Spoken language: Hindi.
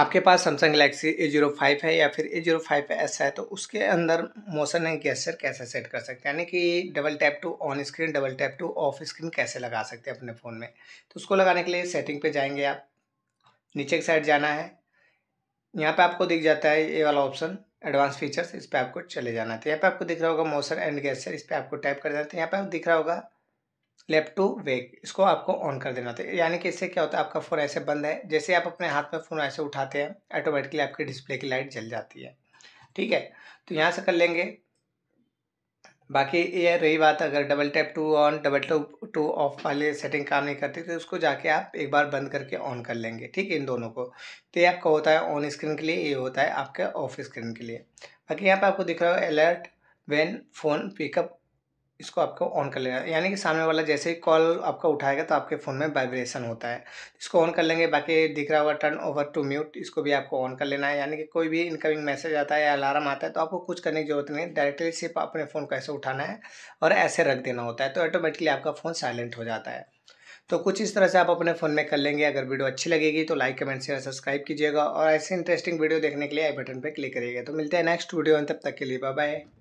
आपके पास Samsung Galaxy A zero five है या फिर ए जीरो फाइव एस है तो उसके अंदर मोशन एंड गेस्चर कैसे सेट कर सकते हैं यानी कि double tap to on screen double tap to off screen कैसे लगा सकते हैं अपने फ़ोन में तो उसको लगाने के लिए सेटिंग पे जाएंगे आप नीचे की साइड जाना है यहाँ पे आपको दिख जाता है ये वाला ऑप्शन एडवांस फीचर्स इस पर आपको चले जाना था तो यहाँ पर आपको दिख रहा होगा मोशन एंड गेस्चर इस पर आपको टाइप कर देना था तो यहाँ पर आपको दिख रहा होगा लेफ्ट टू वेक इसको आपको ऑन कर देना होता है यानी कि इससे क्या होता है आपका फ़ोन ऐसे बंद है जैसे आप अपने हाथ में फ़ोन ऐसे उठाते हैं ऑटोमेटिकली आपकी डिस्प्ले की लाइट जल जाती है ठीक है तो यहाँ से कर लेंगे बाकी ये रही बात अगर double tap to on double to to off वाले सेटिंग काम नहीं करती तो उसको जाके आप एक बार बंद करके ऑन कर लेंगे ठीक है इन दोनों को तो ये आपका होता है ऑन स्क्रीन के लिए ये होता है आपके ऑफ स्क्रीन के लिए बाकी यहाँ पर आपको दिख रहा है अलर्ट व्हेन फ़ोन पिकअप इसको आपको ऑन कर लेना यानी कि सामने वाला जैसे ही कॉल आपका उठाएगा तो आपके फ़ोन में वाइब्रेशन होता है इसको ऑन कर लेंगे बाकी दिख रहा होगा टर्न ओवर टू म्यूट इसको भी आपको ऑन कर लेना है यानी कि कोई भी इनकमिंग मैसेज आता है या अलार्म आता है तो आपको कुछ करने की ज़रूरत नहीं है डायरेक्टली सिर्फ अपने फ़ोन को ऐसे उठाना है और ऐसे रख देना होता है तो ऑटोमेटिकली आपका फ़ोन साइलेंट हो जाता है तो कुछ इस तरह से आप अपने फ़ोन में कर लेंगे अगर वीडियो अच्छी लगेगी तो लाइक कमेंट शेयर सब्सक्राइब कीजिएगा और ऐसे इंटरेस्टिंग वीडियो देखने के लिए आई बटन पर क्लिक करिएगा तो मिलते हैं नेक्स्ट वीडियो में तब तक के लिए बाय बाय